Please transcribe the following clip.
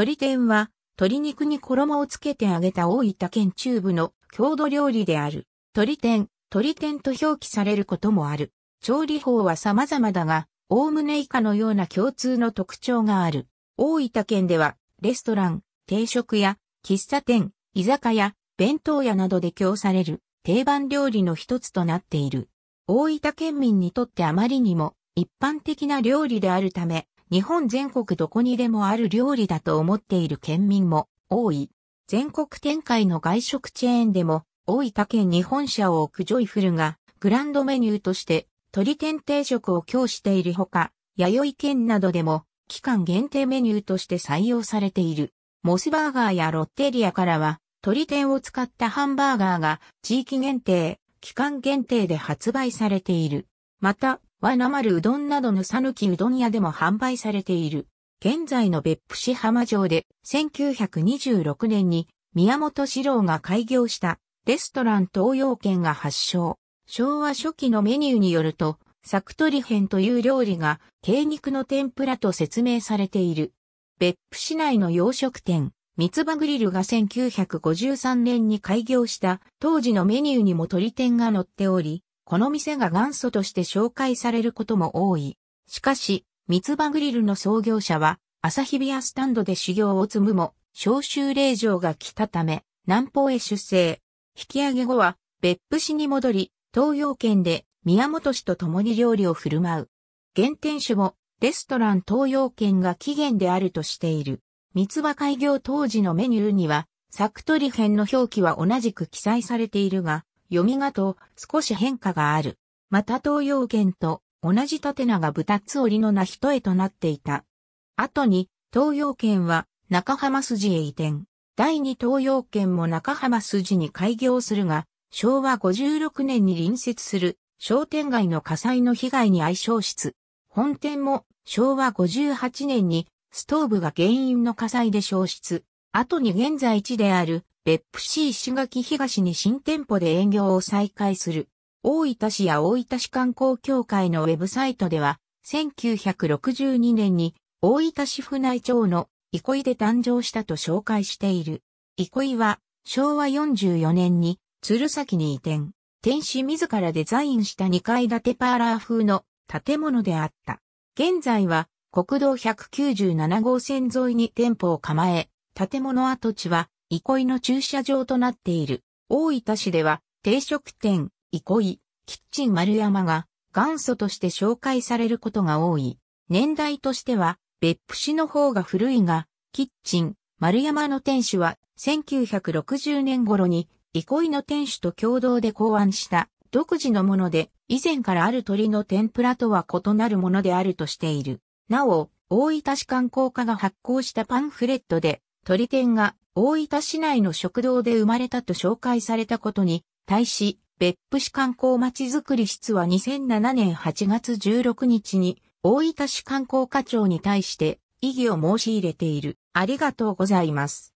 鳥天は、鶏肉に衣をつけて揚げた大分県中部の郷土料理である。鳥天、鳥天と表記されることもある。調理法は様々だが、おおむね以下のような共通の特徴がある。大分県では、レストラン、定食屋、喫茶店、居酒屋、弁当屋などで供される定番料理の一つとなっている。大分県民にとってあまりにも一般的な料理であるため、日本全国どこにでもある料理だと思っている県民も多い。全国展開の外食チェーンでも、大分県日本社を置くジョイフルが、グランドメニューとして、鳥天定食を供しているほか、弥生県などでも、期間限定メニューとして採用されている。モスバーガーやロッテリアからは、鳥天を使ったハンバーガーが、地域限定、期間限定で発売されている。また、はなまるうどんなどのさぬきうどん屋でも販売されている。現在の別府市浜城で1926年に宮本志郎が開業したレストラン東洋圏が発祥。昭和初期のメニューによると、サクトリ編という料理が、軽肉の天ぷらと説明されている。別府市内の洋食店、三つ葉グリルが1953年に開業した当時のメニューにも鳥天が載っており、この店が元祖として紹介されることも多い。しかし、三つ葉グリルの創業者は、朝日ビアスタンドで修行を積むも、召集令状が来たため、南方へ出征。引き上げ後は、別府市に戻り、東洋圏で宮本氏と共に料理を振る舞う。原店主も、レストラン東洋圏が起源であるとしている。三つ葉開業当時のメニューには、作取編の表記は同じく記載されているが、読みがと少し変化がある。また東洋圏と同じ縦長二つ折りの名一重となっていた。後に東洋圏は中浜筋へ移転。第二東洋圏も中浜筋に開業するが、昭和56年に隣接する商店街の火災の被害に相傷室。本店も昭和58年にストーブが原因の火災で消失。後に現在地である別府市石垣東に新店舗で営業を再開する。大分市や大分市観光協会のウェブサイトでは、1962年に大分市府内町の憩いで誕生したと紹介している。憩いは昭和44年に鶴崎に移転。天使自らデザインした2階建てパーラー風の建物であった。現在は国道197号線沿いに店舗を構え、建物跡地は憩いの駐車場となっている。大分市では、定食店、憩い、キッチン丸山が元祖として紹介されることが多い。年代としては、別府市の方が古いが、キッチン、丸山の店主は、1960年頃に、憩いの店主と共同で考案した独自のもので、以前からある鳥の天ぷらとは異なるものであるとしている。なお、大分市観光課が発行したパンフレットで、鳥天が大分市内の食堂で生まれたと紹介されたことに、対し、別府市観光まちづくり室は2007年8月16日に、大分市観光課長に対して、異議を申し入れている。ありがとうございます。